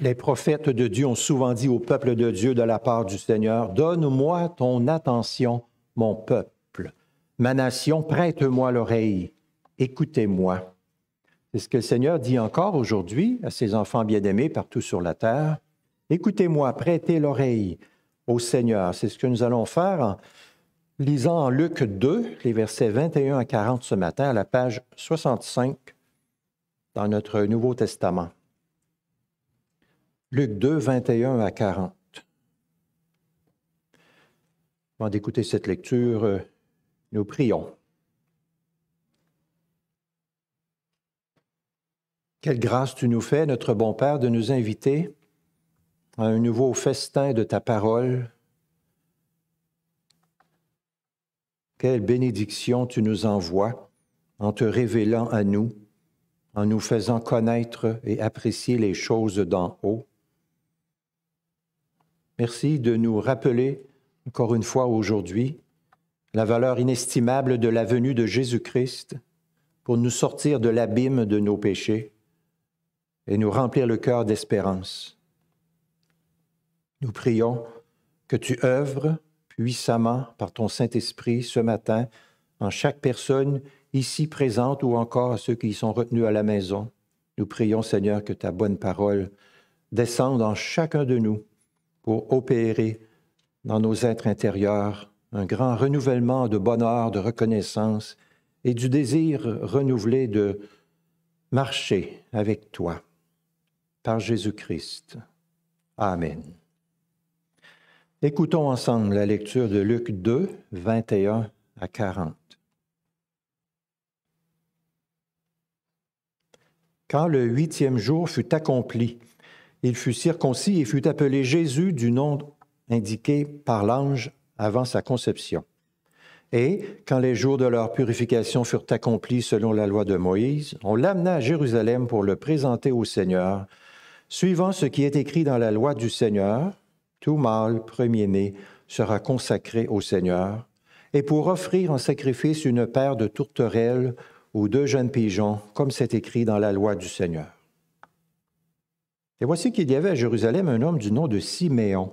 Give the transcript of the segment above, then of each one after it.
Les prophètes de Dieu ont souvent dit au peuple de Dieu de la part du Seigneur, Donne-moi ton attention, mon peuple. Ma nation, prête-moi l'oreille. Écoutez-moi. C'est ce que le Seigneur dit encore aujourd'hui à ses enfants bien-aimés partout sur la terre. Écoutez-moi, prêtez l'oreille au Seigneur. C'est ce que nous allons faire en lisant en Luc 2, les versets 21 à 40 ce matin, à la page 65 dans notre Nouveau Testament. Luc 2, 21 à 40. Avant d'écouter cette lecture, euh, nous prions. Quelle grâce tu nous fais, notre bon Père, de nous inviter à un nouveau festin de ta parole. Quelle bénédiction tu nous envoies en te révélant à nous, en nous faisant connaître et apprécier les choses d'en haut Merci de nous rappeler encore une fois aujourd'hui la valeur inestimable de la venue de Jésus-Christ pour nous sortir de l'abîme de nos péchés et nous remplir le cœur d'espérance. Nous prions que tu œuvres puissamment par ton Saint-Esprit ce matin en chaque personne ici présente ou encore à ceux qui y sont retenus à la maison. Nous prions, Seigneur, que ta bonne parole descende en chacun de nous pour opérer dans nos êtres intérieurs un grand renouvellement de bonheur, de reconnaissance et du désir renouvelé de marcher avec toi par Jésus-Christ. Amen. Écoutons ensemble la lecture de Luc 2, 21 à 40. Quand le huitième jour fut accompli, il fut circoncis et fut appelé Jésus du nom indiqué par l'ange avant sa conception. Et, quand les jours de leur purification furent accomplis selon la loi de Moïse, on l'amena à Jérusalem pour le présenter au Seigneur, suivant ce qui est écrit dans la loi du Seigneur, tout mâle premier-né sera consacré au Seigneur, et pour offrir en sacrifice une paire de tourterelles ou deux jeunes pigeons, comme c'est écrit dans la loi du Seigneur. Et voici qu'il y avait à Jérusalem un homme du nom de Siméon.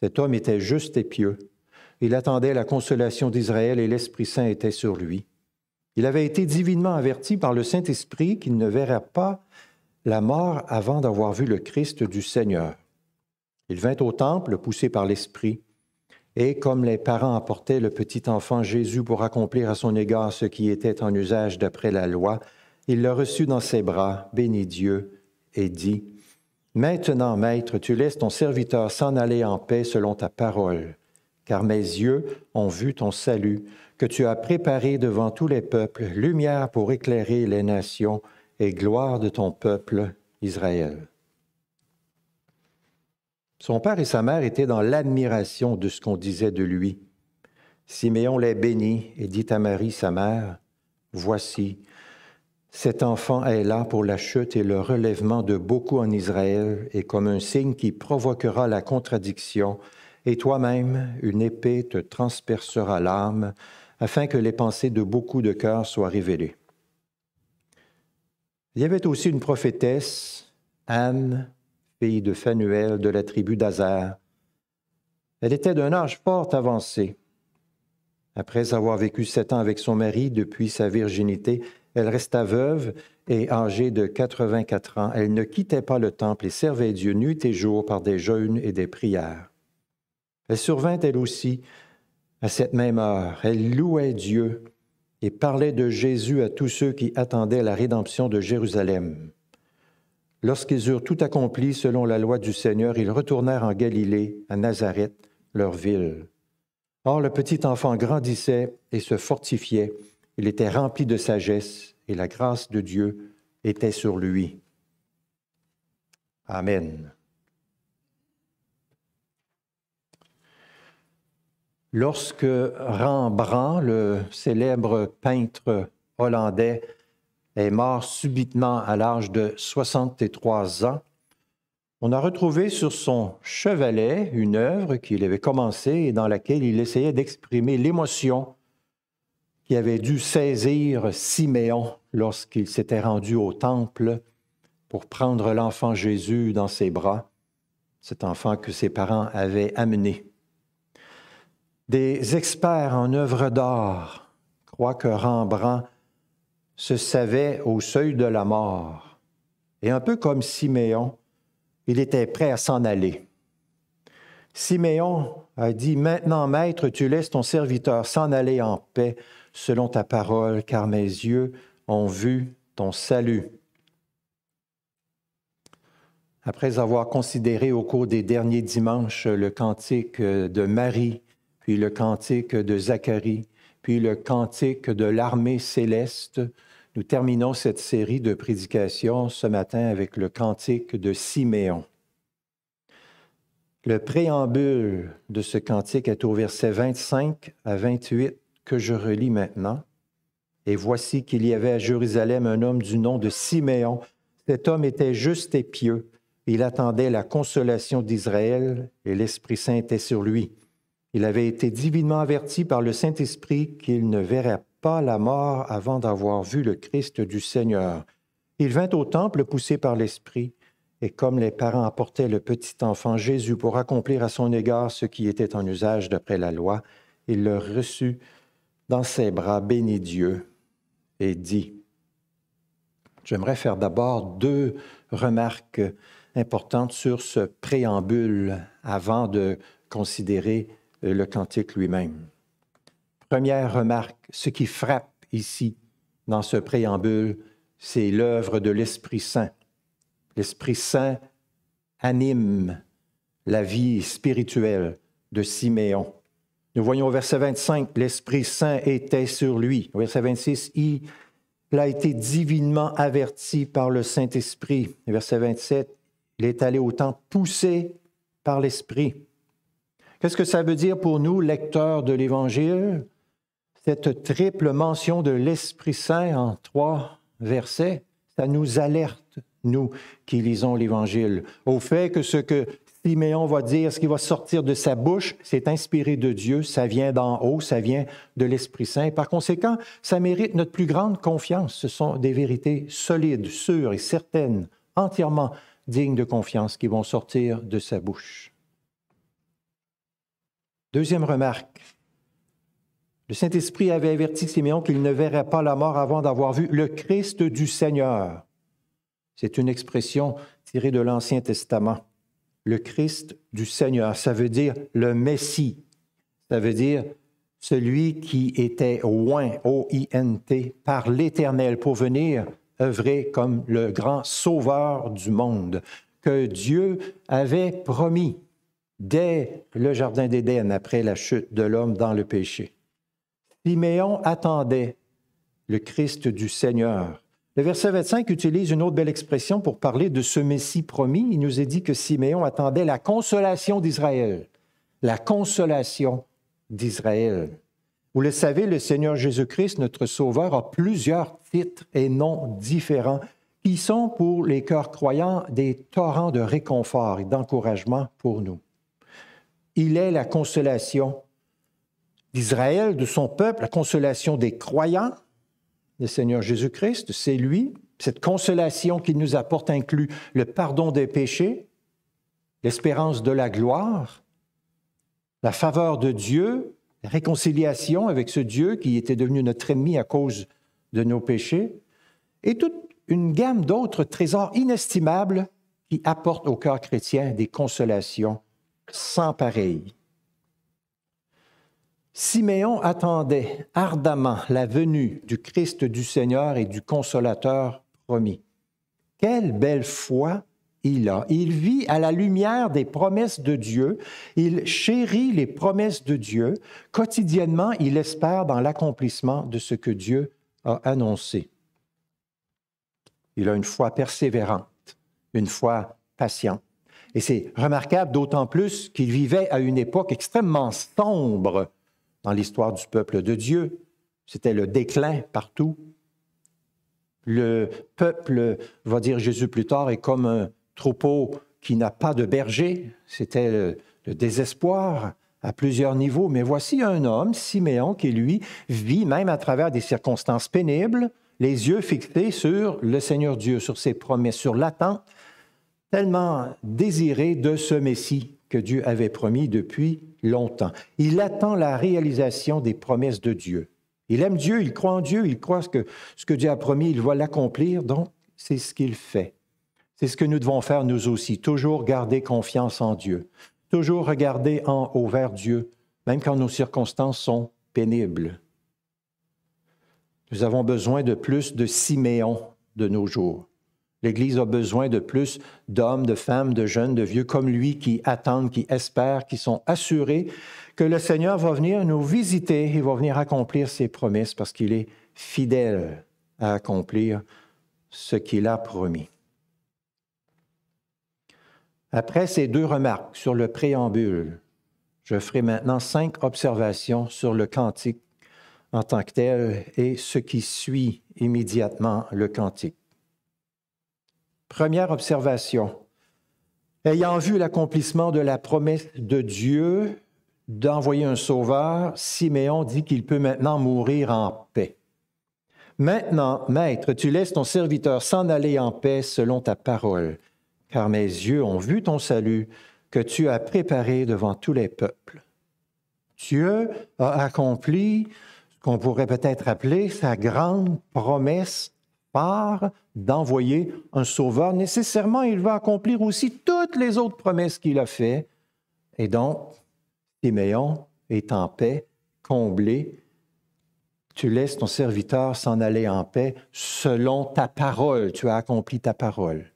Cet homme était juste et pieux. Il attendait la consolation d'Israël et l'Esprit Saint était sur lui. Il avait été divinement averti par le Saint-Esprit qu'il ne verrait pas la mort avant d'avoir vu le Christ du Seigneur. Il vint au temple, poussé par l'Esprit, et comme les parents apportaient le petit enfant Jésus pour accomplir à son égard ce qui était en usage d'après la loi, il le reçut dans ses bras, bénit Dieu, et dit, Maintenant, Maître, tu laisses ton serviteur s'en aller en paix selon ta parole, car mes yeux ont vu ton salut, que tu as préparé devant tous les peuples, lumière pour éclairer les nations et gloire de ton peuple Israël. Son père et sa mère étaient dans l'admiration de ce qu'on disait de lui. Siméon les bénit et dit à Marie, sa mère, Voici, cet enfant est là pour la chute et le relèvement de beaucoup en Israël et comme un signe qui provoquera la contradiction, et toi-même, une épée te transpercera l'âme, afin que les pensées de beaucoup de cœurs soient révélées. Il y avait aussi une prophétesse, Anne, fille de Phanuel de la tribu d'Azar. Elle était d'un âge fort avancé. Après avoir vécu sept ans avec son mari depuis sa virginité, elle resta veuve et âgée de 84 ans. Elle ne quittait pas le temple et servait Dieu nuit et jour par des jeûnes et des prières. Elle survint elle aussi à cette même heure. Elle louait Dieu et parlait de Jésus à tous ceux qui attendaient la rédemption de Jérusalem. Lorsqu'ils eurent tout accompli selon la loi du Seigneur, ils retournèrent en Galilée, à Nazareth, leur ville. Or le petit enfant grandissait et se fortifiait. Il était rempli de sagesse et la grâce de Dieu était sur lui. Amen. Lorsque Rembrandt, le célèbre peintre hollandais, est mort subitement à l'âge de 63 ans, on a retrouvé sur son chevalet une œuvre qu'il avait commencée et dans laquelle il essayait d'exprimer l'émotion qui avait dû saisir Siméon lorsqu'il s'était rendu au temple pour prendre l'enfant Jésus dans ses bras, cet enfant que ses parents avaient amené. Des experts en œuvres d'art croient que Rembrandt se savait au seuil de la mort, et un peu comme Siméon, il était prêt à s'en aller. Siméon a dit, Maintenant, maître, tu laisses ton serviteur s'en aller en paix, selon ta parole, car mes yeux ont vu ton salut. Après avoir considéré au cours des derniers dimanches le cantique de Marie, puis le cantique de Zacharie, puis le cantique de l'armée céleste, nous terminons cette série de prédications ce matin avec le cantique de Siméon. Le préambule de ce cantique est au verset 25 à 28 que je relis maintenant. Et voici qu'il y avait à Jérusalem un homme du nom de Siméon. Cet homme était juste et pieux. Il attendait la consolation d'Israël et l'Esprit Saint était sur lui. Il avait été divinement averti par le Saint-Esprit qu'il ne verrait pas la mort avant d'avoir vu le Christ du Seigneur. Il vint au temple poussé par l'Esprit, et comme les parents apportaient le petit enfant Jésus pour accomplir à son égard ce qui était en usage d'après la loi, il le reçut dans ses bras, bénit Dieu et dit, j'aimerais faire d'abord deux remarques importantes sur ce préambule avant de considérer le cantique lui-même. Première remarque, ce qui frappe ici dans ce préambule, c'est l'œuvre de l'Esprit Saint. L'Esprit Saint anime la vie spirituelle de Siméon. Nous voyons au verset 25, l'Esprit Saint était sur lui. Au verset 26, il a été divinement averti par le Saint-Esprit. Verset 27, il est allé au temps poussé par l'Esprit. Qu'est-ce que ça veut dire pour nous, lecteurs de l'Évangile? Cette triple mention de l'Esprit Saint en trois versets, ça nous alerte, nous qui lisons l'Évangile, au fait que ce que Siméon va dire ce qui va sortir de sa bouche, c'est inspiré de Dieu, ça vient d'en haut, ça vient de l'Esprit Saint. Par conséquent, ça mérite notre plus grande confiance. Ce sont des vérités solides, sûres et certaines, entièrement dignes de confiance qui vont sortir de sa bouche. Deuxième remarque. Le Saint-Esprit avait averti Siméon qu'il ne verrait pas la mort avant d'avoir vu le Christ du Seigneur. C'est une expression tirée de l'Ancien Testament le Christ du Seigneur. Ça veut dire le Messie. Ça veut dire celui qui était oint, o i par l'Éternel pour venir œuvrer comme le grand sauveur du monde que Dieu avait promis dès le Jardin d'Éden après la chute de l'homme dans le péché. Siméon attendait le Christ du Seigneur le verset 25 utilise une autre belle expression pour parler de ce Messie promis. Il nous est dit que Siméon attendait la consolation d'Israël. La consolation d'Israël. Vous le savez, le Seigneur Jésus-Christ, notre Sauveur, a plusieurs titres et noms différents qui sont pour les cœurs croyants des torrents de réconfort et d'encouragement pour nous. Il est la consolation d'Israël, de son peuple, la consolation des croyants, le Seigneur Jésus-Christ, c'est lui. Cette consolation qu'il nous apporte inclut le pardon des péchés, l'espérance de la gloire, la faveur de Dieu, la réconciliation avec ce Dieu qui était devenu notre ennemi à cause de nos péchés, et toute une gamme d'autres trésors inestimables qui apportent au cœur chrétien des consolations sans pareilles. Siméon attendait ardemment la venue du Christ du Seigneur et du consolateur promis. Quelle belle foi il a. Il vit à la lumière des promesses de Dieu. Il chérit les promesses de Dieu. Quotidiennement, il espère dans l'accomplissement de ce que Dieu a annoncé. Il a une foi persévérante, une foi patiente. Et c'est remarquable d'autant plus qu'il vivait à une époque extrêmement sombre dans l'histoire du peuple de Dieu. C'était le déclin partout. Le peuple, va dire Jésus plus tard, est comme un troupeau qui n'a pas de berger. C'était le, désespoir à plusieurs niveaux. Mais voici un homme, Siméon, qui lui vit même à travers des circonstances pénibles, les yeux fixés sur le Seigneur Dieu, sur ses promesses, sur l'attente tellement désirée de ce Messie que Dieu avait promis depuis longtemps. Il attend la réalisation des promesses de Dieu. Il aime Dieu, il croit en Dieu, il croit que, ce que Dieu a promis, il va l'accomplir, donc c'est ce qu'il fait. C'est ce que nous devons faire nous aussi, toujours garder confiance en Dieu, toujours regarder en haut vers Dieu, même quand nos circonstances sont pénibles. Nous avons besoin de plus de Siméon de nos jours. L'Église a besoin de plus d'hommes, de femmes, de jeunes, de vieux comme lui qui attendent, qui espèrent, qui sont assurés que le Seigneur va venir nous visiter et va venir accomplir ses promesses parce qu'il est fidèle à accomplir ce qu'il a promis. Après ces deux remarques sur le préambule, je ferai maintenant cinq observations sur le cantique en tant que tel et ce qui suit immédiatement le cantique. Première observation. Ayant vu l'accomplissement de la promesse de Dieu d'envoyer un sauveur, Siméon dit qu'il peut maintenant mourir en paix. Maintenant, Maître, tu laisses ton serviteur s'en aller en paix selon ta parole, car mes yeux ont vu ton salut que tu as préparé devant tous les peuples. Dieu a accompli ce qu'on pourrait peut-être appeler sa grande promesse part d'envoyer un sauveur, nécessairement, il va accomplir aussi toutes les autres promesses qu'il a faites. Et donc, Simeon est en paix, comblé. Tu laisses ton serviteur s'en aller en paix selon ta parole. Tu as accompli ta parole.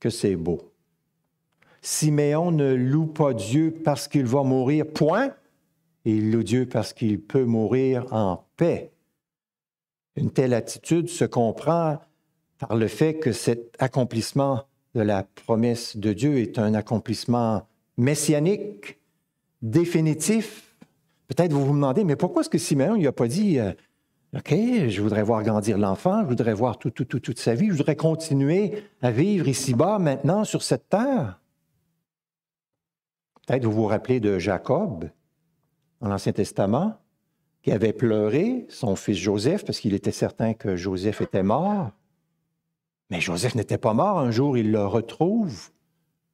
Que c'est beau. Simeon ne loue pas Dieu parce qu'il va mourir, point. Il loue Dieu parce qu'il peut mourir en paix une telle attitude se comprend par le fait que cet accomplissement de la promesse de Dieu est un accomplissement messianique, définitif. Peut-être vous vous demandez, mais pourquoi est-ce que Simeon n'a pas dit, euh, OK, je voudrais voir grandir l'enfant, je voudrais voir tout, tout, toute sa vie, je voudrais continuer à vivre ici-bas maintenant sur cette terre? Peut-être vous vous rappelez de Jacob dans l'Ancien Testament qui avait pleuré son fils Joseph parce qu'il était certain que Joseph était mort. Mais Joseph n'était pas mort. Un jour, il le retrouve.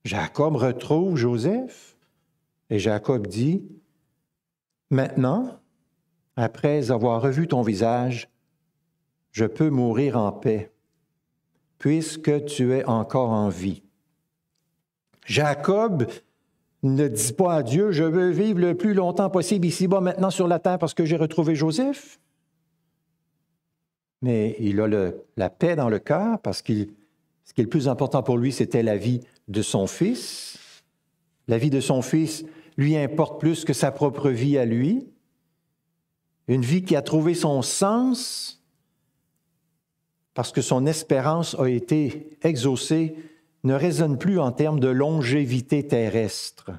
Jacob retrouve Joseph. Et Jacob dit, Maintenant, après avoir revu ton visage, je peux mourir en paix, puisque tu es encore en vie. Jacob ne dis pas à Dieu, je veux vivre le plus longtemps possible ici-bas, maintenant sur la terre, parce que j'ai retrouvé Joseph. Mais il a la paix dans le cœur parce que ce qui est le plus important pour lui, c'était la vie de son fils. La vie de son fils lui importe plus que sa propre vie à lui. Une vie qui a trouvé son sens parce que son espérance a été exaucée ne résonne plus en termes de longévité terrestre.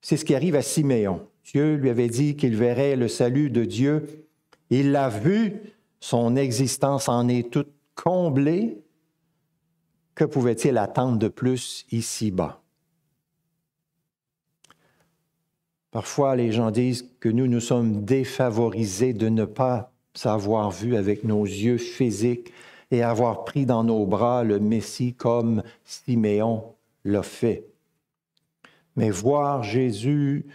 C'est ce qui arrive à Siméon. Dieu lui avait dit qu'il verrait le salut de Dieu. Il l'a vu, son existence en est toute comblée. Que pouvait-il attendre de plus ici-bas? Parfois, les gens disent que nous nous sommes défavorisés de ne pas s'avoir vu avec nos yeux physiques et avoir pris dans nos bras le Messie comme Siméon l'a fait. Mais voir Jésus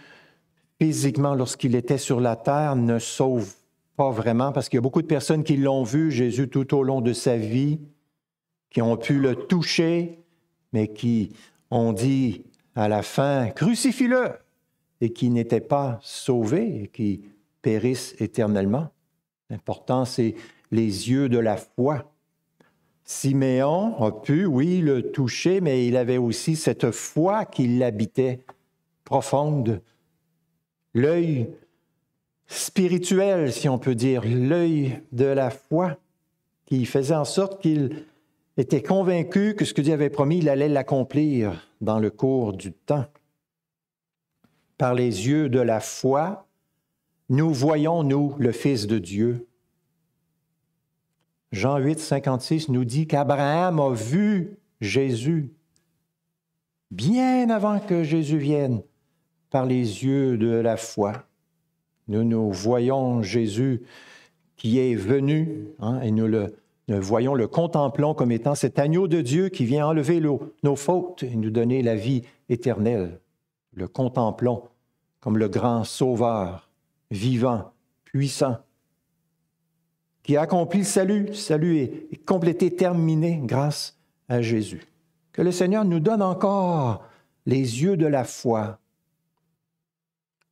physiquement lorsqu'il était sur la terre ne sauve pas vraiment parce qu'il y a beaucoup de personnes qui l'ont vu, Jésus, tout au long de sa vie, qui ont pu le toucher, mais qui ont dit à la fin, crucifie-le, et qui n'étaient pas sauvés et qui périssent éternellement. L'important, c'est les yeux de la foi Siméon a pu, oui, le toucher, mais il avait aussi cette foi qui l'habitait, profonde. L'œil spirituel, si on peut dire, l'œil de la foi, qui faisait en sorte qu'il était convaincu que ce que Dieu avait promis, il allait l'accomplir dans le cours du temps. Par les yeux de la foi, nous voyons, nous, le Fils de Dieu, Jean 8, 56 nous dit qu'Abraham a vu Jésus bien avant que Jésus vienne par les yeux de la foi. Nous nous voyons Jésus qui est venu hein, et nous le, voyons, le contemplons comme étant cet agneau de Dieu qui vient enlever nos fautes et nous donner la vie éternelle. Le contemplons comme le grand sauveur, vivant, puissant, qui a accompli le salut. Salut est, complété, terminé grâce à Jésus. Que le Seigneur nous donne encore les yeux de la foi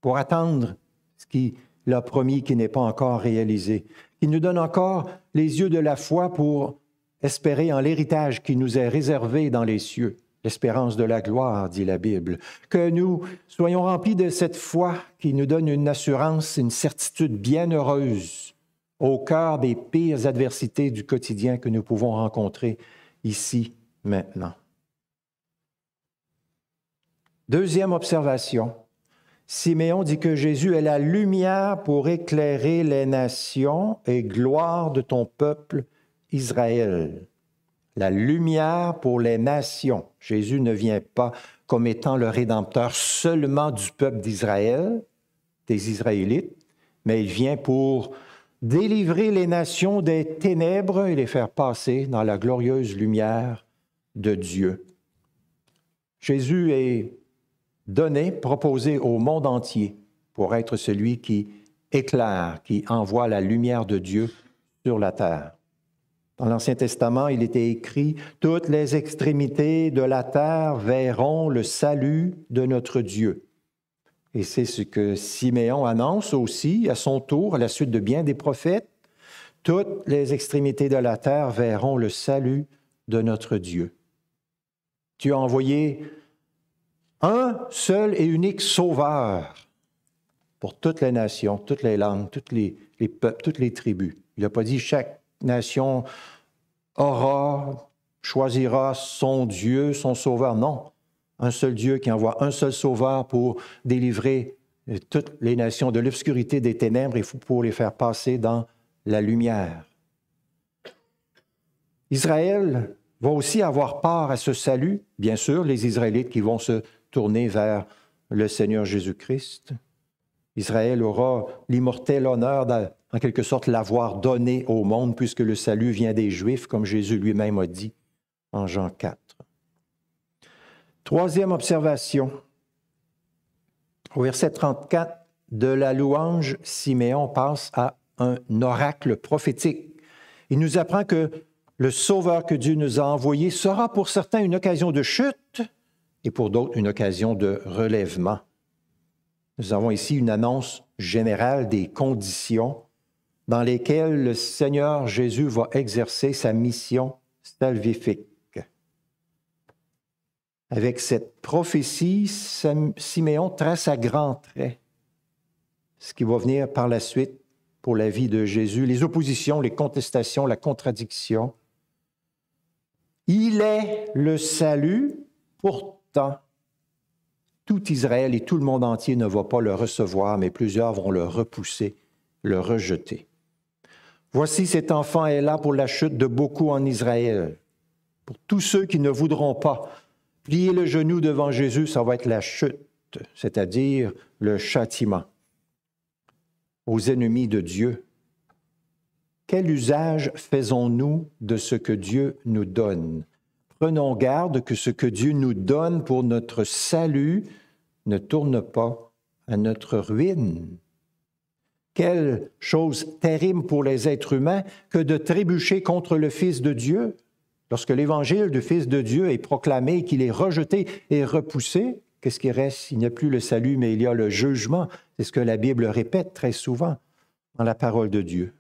pour attendre ce qu'il a promis qui n'est pas encore réalisé. Il nous donne encore les yeux de la foi pour espérer en l'héritage qui nous est réservé dans les cieux, l'espérance de la gloire, dit la Bible. Que nous soyons remplis de cette foi qui nous donne une assurance, une certitude bienheureuse au cœur des pires adversités du quotidien que nous pouvons rencontrer ici maintenant. Deuxième observation, Siméon dit que Jésus est la lumière pour éclairer les nations et gloire de ton peuple Israël. La lumière pour les nations. Jésus ne vient pas comme étant le rédempteur seulement du peuple d'Israël, des Israélites, mais il vient pour délivrer les nations des ténèbres et les faire passer dans la glorieuse lumière de Dieu. Jésus est donné, proposé au monde entier pour être celui qui éclaire, qui envoie la lumière de Dieu sur la terre. Dans l'Ancien Testament, il était écrit, Toutes les extrémités de la terre verront le salut de notre Dieu. Et c'est ce que Siméon annonce aussi à son tour, à la suite de bien des prophètes. Toutes les extrémités de la terre verront le salut de notre Dieu. Tu as envoyé un seul et unique sauveur pour toutes les nations, toutes les langues, toutes les, les peuples, toutes les tribus. Il n'a pas dit chaque nation aura, choisira son Dieu, son sauveur. Non, un seul Dieu qui envoie un seul Sauveur pour délivrer euh, toutes les nations de l'obscurité des ténèbres et pour les faire passer dans la lumière. Israël va aussi avoir part à ce salut, bien sûr, les Israélites qui vont se tourner vers le Seigneur Jésus-Christ. Israël aura l'immortel honneur, d'en quelque sorte, l'avoir donné au monde, puisque le salut vient des Juifs, comme Jésus lui-même a dit en Jean 4. Troisième observation. Au verset 34, de la louange, Siméon passe à un oracle prophétique. Il nous apprend que le sauveur que Dieu nous a envoyé sera pour certains une occasion de chute et pour d'autres une occasion de relèvement. Nous avons ici une annonce générale des conditions dans lesquelles le Seigneur Jésus va exercer sa mission salvifique. Avec cette prophétie, Siméon trace à grands traits ce qui va venir par la suite pour la vie de Jésus, les oppositions, les contestations, la contradiction. Il est le salut, pourtant tout Israël et tout le monde entier ne va pas le recevoir, mais plusieurs vont le repousser, le rejeter. Voici cet enfant est là pour la chute de beaucoup en Israël, pour tous ceux qui ne voudront pas Plier le genou devant Jésus, ça va être la chute, c'est-à-dire le châtiment aux ennemis de Dieu. Quel usage faisons-nous de ce que Dieu nous donne? Prenons garde que ce que Dieu nous donne pour notre salut ne tourne pas à notre ruine. Quelle chose terrible pour les êtres humains que de trébucher contre le Fils de Dieu. Lorsque l'évangile du Fils de Dieu est proclamé, qu'il est rejeté et repoussé, qu'est-ce qui reste Il n'y a plus le salut, mais il y a le jugement. C'est ce que la Bible répète très souvent dans la parole de Dieu.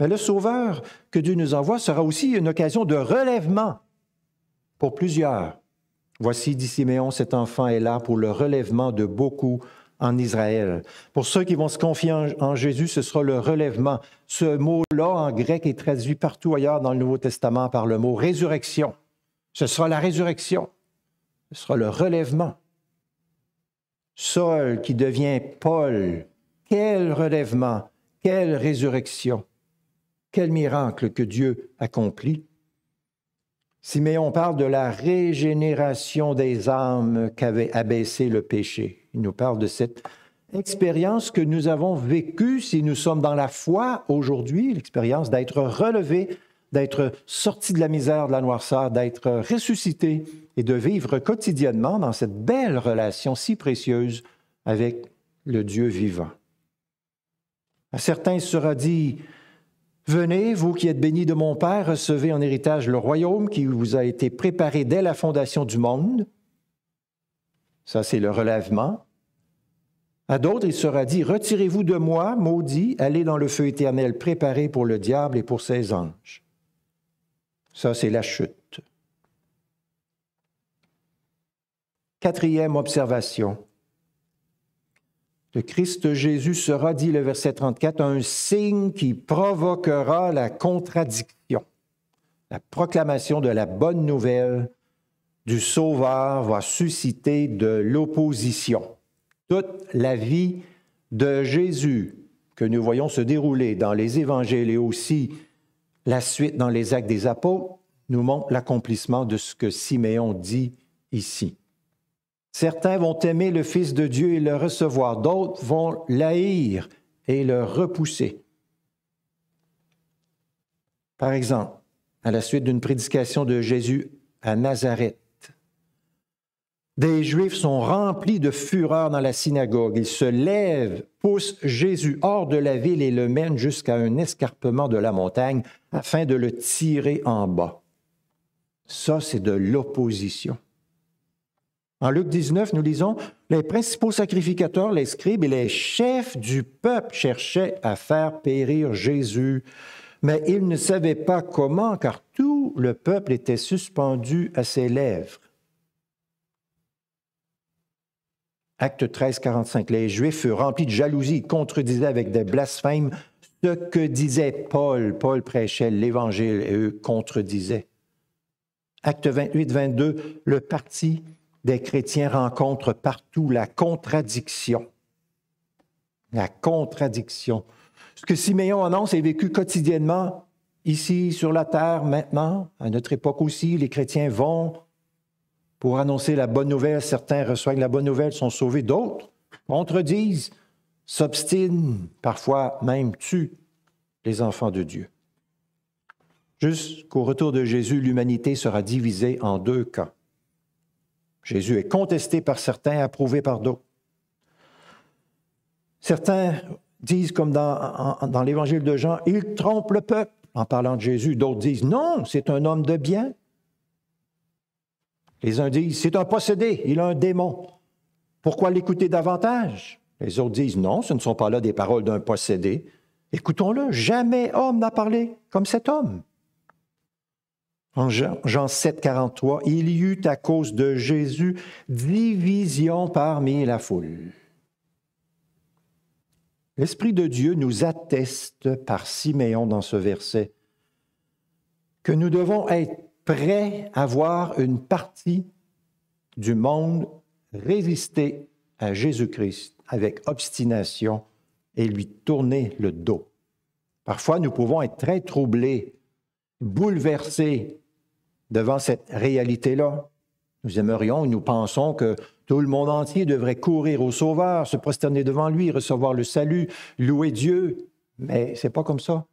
Mais le Sauveur que Dieu nous envoie sera aussi une occasion de relèvement pour plusieurs. Voici dit Siméon, cet enfant est là pour le relèvement de beaucoup, en Israël. Pour ceux qui vont se confier en, Jésus, ce sera le relèvement. Ce mot-là, en grec, est traduit partout ailleurs dans le Nouveau Testament par le mot résurrection. Ce sera la résurrection. Ce sera le relèvement. Saul qui devient Paul. Quel relèvement, quelle résurrection, quel miracle que Dieu accomplit Siméon parle de la régénération des âmes qu'avait abaissé le péché. Il nous parle de cette expérience que nous avons vécue si nous sommes dans la foi aujourd'hui, l'expérience d'être relevé, d'être sorti de la misère, de la noirceur, d'être ressuscité et de vivre quotidiennement dans cette belle relation si précieuse avec le Dieu vivant. À certains sera dit, Venez, vous qui êtes bénis de mon Père, recevez en héritage le royaume qui vous a été préparé dès la fondation du monde. Ça, c'est le relèvement. À d'autres, il sera dit, Retirez-vous de moi, maudit, allez dans le feu éternel préparé pour le diable et pour ses anges. Ça, c'est la chute. Quatrième observation le Christ Jésus sera, dit le verset 34, un signe qui provoquera la contradiction. La proclamation de la bonne nouvelle du Sauveur va susciter de l'opposition. Toute la vie de Jésus que nous voyons se dérouler dans les évangiles et aussi la suite dans les actes des apôtres nous montre l'accomplissement de ce que Siméon dit ici. Certains vont aimer le Fils de Dieu et le recevoir, d'autres vont l'haïr et le repousser. Par exemple, à la suite d'une prédication de Jésus à Nazareth, des Juifs sont remplis de fureur dans la synagogue. Ils se lèvent, poussent Jésus hors de la ville et le mènent jusqu'à un escarpement de la montagne afin de le tirer en bas. Ça, c'est de l'opposition. En Luc 19, nous lisons, les principaux sacrificateurs, les scribes et les chefs du peuple cherchaient à faire périr Jésus, mais ils ne savaient pas comment, car tout le peuple était suspendu à ses lèvres. Acte 13, 45. Les Juifs furent remplis de jalousie, contredisaient avec des blasphèmes ce que disait Paul. Paul prêchait l'Évangile et eux contredisaient. Acte 28, 22. Le parti des chrétiens rencontrent partout la contradiction. La contradiction. Ce que Siméon annonce est vécu quotidiennement ici sur la terre maintenant, à notre époque aussi. Les chrétiens vont pour annoncer la bonne nouvelle. Certains reçoivent la bonne nouvelle, sont sauvés. D'autres contredisent, s'obstinent, parfois même tuent les enfants de Dieu. Jusqu'au retour de Jésus, l'humanité sera divisée en deux camps. Jésus est contesté par certains, approuvé par d'autres. Certains disent, comme dans, l'évangile de Jean, il trompe le peuple en parlant de Jésus. D'autres disent, non, c'est un homme de bien. Les uns disent, c'est un possédé, il a un démon. Pourquoi l'écouter davantage? Les autres disent, non, ce ne sont pas là des paroles d'un possédé. Écoutons-le, jamais homme n'a parlé comme cet homme. En Jean 7, 43, il y eut à cause de Jésus division parmi la foule. L'Esprit de Dieu nous atteste par Siméon dans ce verset que nous devons être prêts à voir une partie du monde résister à Jésus-Christ avec obstination et lui tourner le dos. Parfois, nous pouvons être très troublés, bouleversés devant cette réalité-là. Nous aimerions et nous pensons que tout le monde entier devrait courir au Sauveur, se prosterner devant lui, recevoir le salut, louer Dieu. Mais ce n'est pas comme ça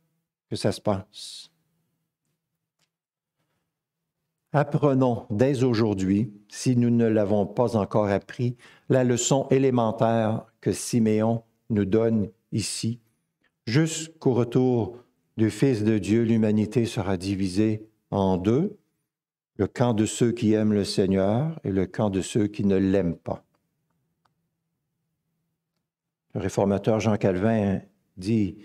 que ça se passe. Apprenons dès aujourd'hui, si nous ne l'avons pas encore appris, la leçon élémentaire que Siméon nous donne ici. Jusqu'au retour du Fils de Dieu, l'humanité sera divisée en deux, le camp de ceux qui aiment le Seigneur et le camp de ceux qui ne l'aiment pas. Le réformateur Jean Calvin dit,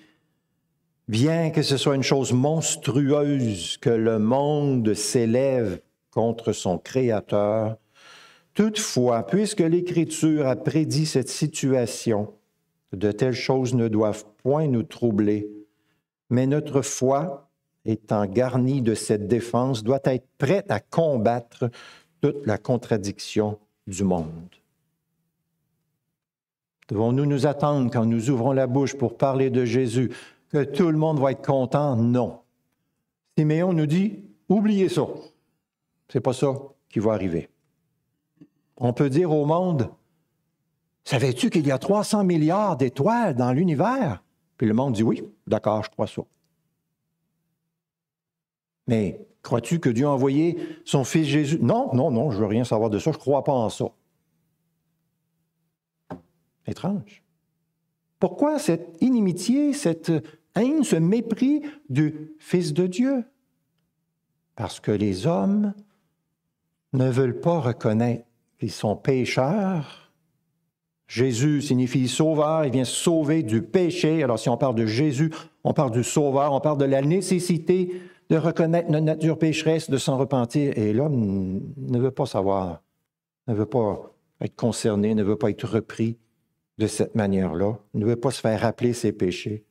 Bien que ce soit une chose monstrueuse que le monde s'élève contre son Créateur, toutefois, puisque l'Écriture a prédit cette situation, de telles choses ne doivent point nous troubler, mais notre foi, étant garni de cette défense, doit être prête à combattre toute la contradiction du monde. Devons-nous nous attendre quand nous ouvrons la bouche pour parler de Jésus que tout le monde va être content? Non. Siméon nous dit, oubliez ça. C'est pas ça qui va arriver. On peut dire au monde, savais-tu qu'il y a 300 milliards d'étoiles dans l'univers? Puis le monde dit, oui, d'accord, je crois ça. Mais crois-tu que Dieu a envoyé son fils Jésus Non, non, non, je veux rien savoir de ça, je ne crois pas en ça. Étrange. Pourquoi cette inimitié, cette haine, ce mépris du Fils de Dieu Parce que les hommes ne veulent pas reconnaître qu'ils sont pécheurs. Jésus signifie sauveur, il vient sauver du péché. Alors si on parle de Jésus, on parle du sauveur, on parle de la nécessité de reconnaître notre nature pécheresse, de s'en repentir. Et l'homme ne veut pas savoir, ne veut pas être concerné, ne veut pas être repris de cette manière-là, ne veut pas se faire rappeler ses péchés.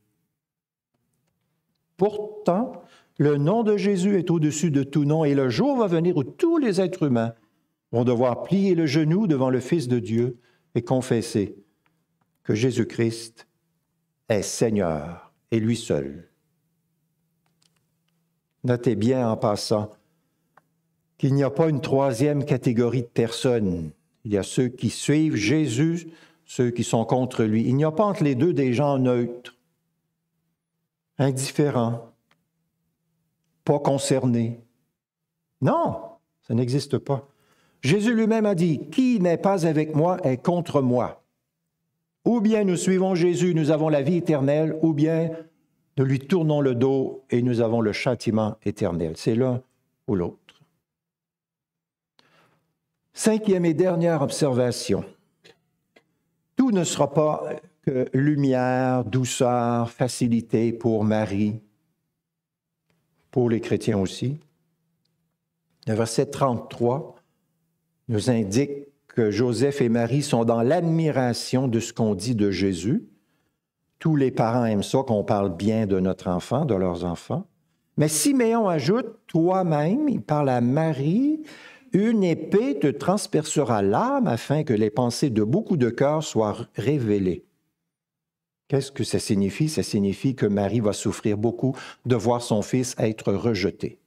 Pourtant, le nom de Jésus est au-dessus de tout nom et le jour va venir où tous les êtres humains vont devoir plier le genou devant le Fils de Dieu et confesser que Jésus-Christ est Seigneur et lui seul. Notez bien en passant qu'il n'y a pas une troisième catégorie de personnes. Il y a ceux qui suivent Jésus, ceux qui sont contre lui. Il n'y a pas entre les deux des gens neutres, indifférents, pas concernés. Non, ça n'existe pas. Jésus lui-même a dit, Qui n'est pas avec moi est contre moi. Ou bien nous suivons Jésus, nous avons la vie éternelle, ou bien nous lui tournons le dos et nous avons le châtiment éternel. C'est l'un ou l'autre. Cinquième et dernière observation. Tout ne sera pas que lumière, douceur, facilité pour Marie, pour les chrétiens aussi. Le verset 33 nous indique que Joseph et Marie sont dans l'admiration de ce qu'on dit de Jésus. Tous les parents aiment ça, qu'on parle bien de notre enfant, de leurs enfants. Mais Siméon ajoute, toi-même, il parle à Marie, une épée te transpercera l'âme afin que les pensées de beaucoup de cœurs soient révélées. Qu'est-ce que ça signifie? Ça signifie que Marie va souffrir beaucoup de voir son fils être rejeté.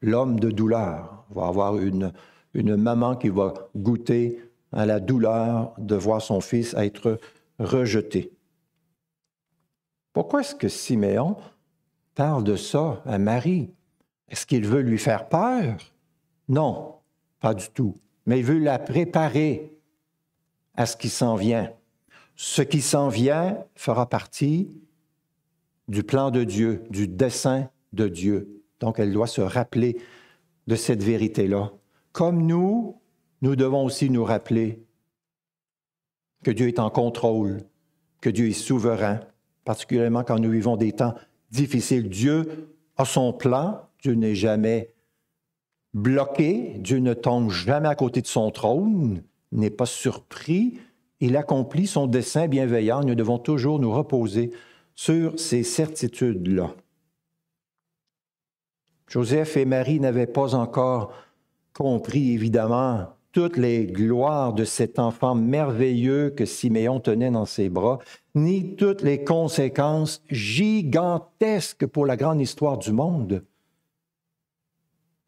L'homme de douleur va avoir une, une maman qui va goûter à la douleur de voir son fils être rejeté. Pourquoi est-ce que Siméon parle de ça à Marie? Est-ce qu'il veut lui faire peur? Non, pas du tout. Mais il veut la préparer à ce qui s'en vient. Ce qui s'en vient fera partie du plan de Dieu, du dessein de Dieu. Donc elle doit se rappeler de cette vérité-là. Comme nous, nous devons aussi nous rappeler que Dieu est en contrôle, que Dieu est souverain, particulièrement quand nous vivons des temps difficiles. Dieu a son plan, Dieu n'est jamais bloqué, Dieu ne tombe jamais à côté de son trône, n'est pas surpris, il accomplit son dessein bienveillant. Nous devons toujours nous reposer sur ces certitudes-là. Joseph et Marie n'avaient pas encore compris, évidemment, toutes les gloires de cet enfant merveilleux que Siméon tenait dans ses bras, ni toutes les conséquences gigantesques pour la grande histoire du monde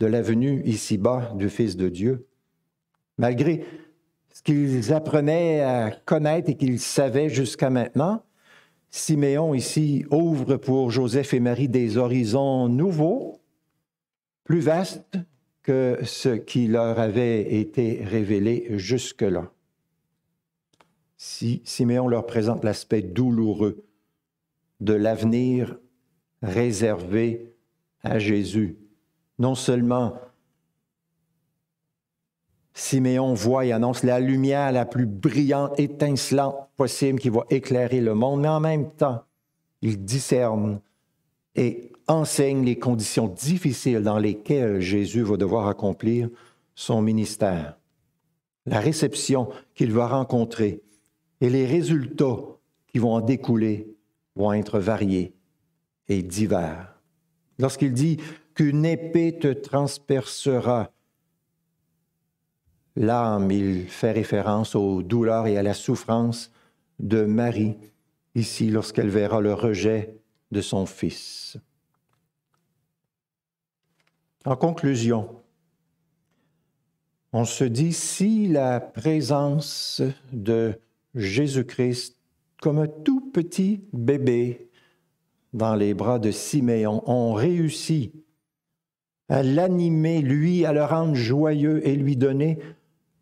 de la venue ici-bas du Fils de Dieu. Malgré ce qu'ils apprenaient à connaître et qu'ils savaient jusqu'à maintenant, Siméon ici ouvre pour Joseph et Marie des horizons nouveaux, plus vastes, que ce qui leur avait été révélé jusque-là. Si Siméon leur présente l'aspect douloureux de l'avenir réservé à Jésus, non seulement Siméon voit et annonce la lumière la plus brillante, étincelante possible qui va éclairer le monde, mais en même temps, il discerne et enseigne les conditions difficiles dans lesquelles Jésus va devoir accomplir son ministère, la réception qu'il va rencontrer et les résultats qui vont en découler vont être variés et divers. Lorsqu'il dit qu'une épée te transpercera l'âme, il fait référence aux douleurs et à la souffrance de Marie, ici lorsqu'elle verra le rejet de son fils. En conclusion, on se dit si la présence de Jésus-Christ comme un tout petit bébé dans les bras de Siméon ont réussi à l'animer, lui, à le rendre joyeux et lui donner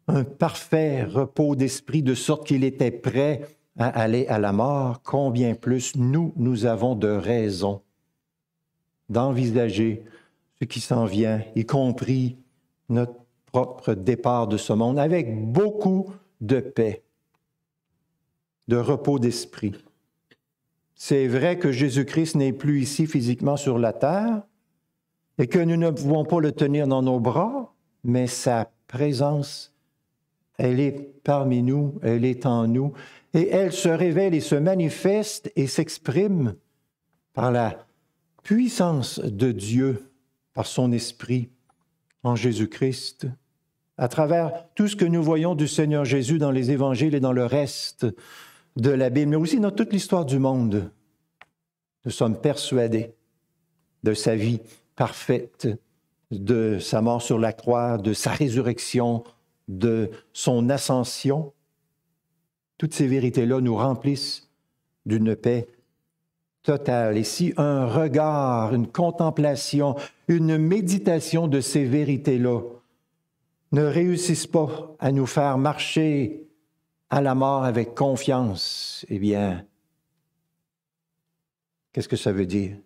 un parfait repos d'esprit de sorte qu'il était prêt à aller à la mort, combien plus nous, nous avons de raisons d'envisager ce qui s'en vient, y compris notre propre départ de ce monde, avec beaucoup de paix, de repos d'esprit. C'est vrai que Jésus-Christ n'est plus ici physiquement sur la terre et que nous ne pouvons pas le tenir dans nos bras, mais sa présence, elle est parmi nous, elle est en nous, et elle se révèle et se manifeste et s'exprime par la puissance de Dieu par son esprit en Jésus-Christ, à travers tout ce que nous voyons du Seigneur Jésus dans les évangiles et dans le reste de la Bible, mais aussi dans toute l'histoire du monde. Nous sommes persuadés de sa vie parfaite, de sa mort sur la croix, de sa résurrection, de son ascension. Toutes ces vérités-là nous remplissent d'une paix et si un regard, une contemplation, une méditation de ces vérités-là ne réussissent pas à nous faire marcher à la mort avec confiance, eh bien, qu'est-ce que ça veut dire?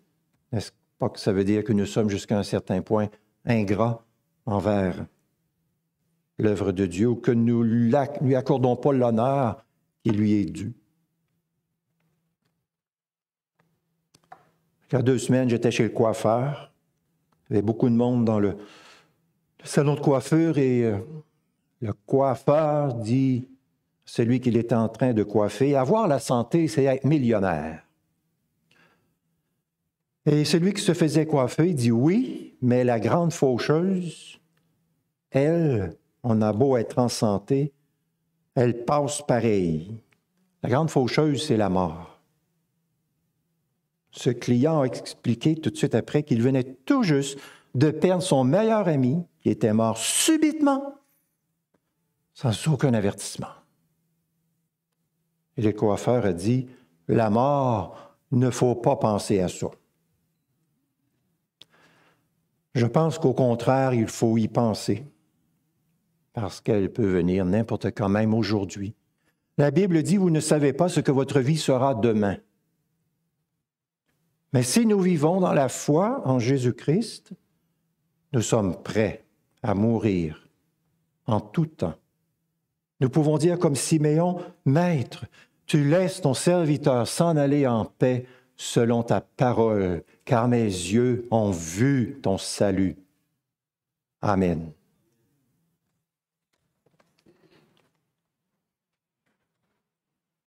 N'est-ce pas que ça veut dire que nous sommes jusqu'à un certain point ingrats envers l'œuvre de Dieu ou que nous ne lui accordons pas l'honneur qui lui est dû? Il y a deux semaines, j'étais chez le coiffeur. Il y avait beaucoup de monde dans le, salon de coiffure et euh, le coiffeur dit celui qu'il est en train de coiffer, avoir la santé, c'est être millionnaire. Et celui qui se faisait coiffer dit oui, mais la grande faucheuse, elle, on a beau être en santé, elle passe pareil. La grande faucheuse, c'est la mort. Ce client a expliqué tout de suite après qu'il venait tout juste de perdre son meilleur ami qui était mort subitement sans aucun avertissement. Et le coiffeur a dit, la mort, ne faut pas penser à ça. Je pense qu'au contraire, il faut y penser, parce qu'elle peut venir n'importe quand même aujourd'hui. La Bible dit, vous ne savez pas ce que votre vie sera demain. Mais si nous vivons dans la foi en Jésus-Christ, nous sommes prêts à mourir en tout temps. Nous pouvons dire comme Siméon, Maître, tu laisses ton serviteur s'en aller en paix selon ta parole, car mes yeux ont vu ton salut. Amen.